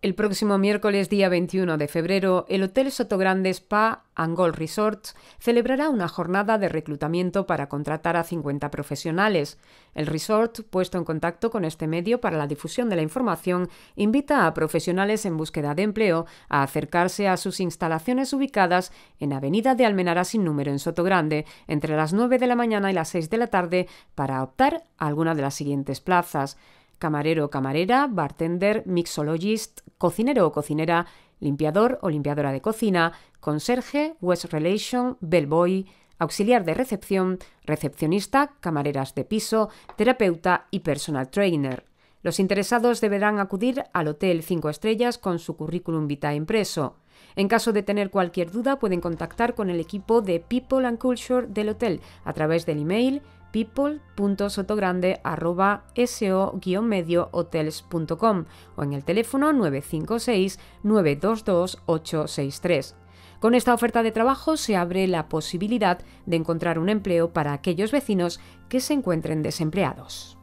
El próximo miércoles día 21 de febrero, el Hotel Sotogrande Spa Angol Resort celebrará una jornada de reclutamiento para contratar a 50 profesionales. El resort, puesto en contacto con este medio para la difusión de la información, invita a profesionales en búsqueda de empleo a acercarse a sus instalaciones ubicadas en Avenida de Almenara sin número en Sotogrande, entre las 9 de la mañana y las 6 de la tarde, para optar a alguna de las siguientes plazas. Camarero, camarera, bartender, mixologist, cocinero o cocinera, limpiador o limpiadora de cocina, conserje, West Relation, bellboy, auxiliar de recepción, recepcionista, camareras de piso, terapeuta y personal trainer. Los interesados deberán acudir al Hotel 5 Estrellas con su currículum vitae impreso. En caso de tener cualquier duda, pueden contactar con el equipo de People and Culture del hotel a través del email peoplesotograndeso hotelscom o en el teléfono 956 922 863. Con esta oferta de trabajo se abre la posibilidad de encontrar un empleo para aquellos vecinos que se encuentren desempleados.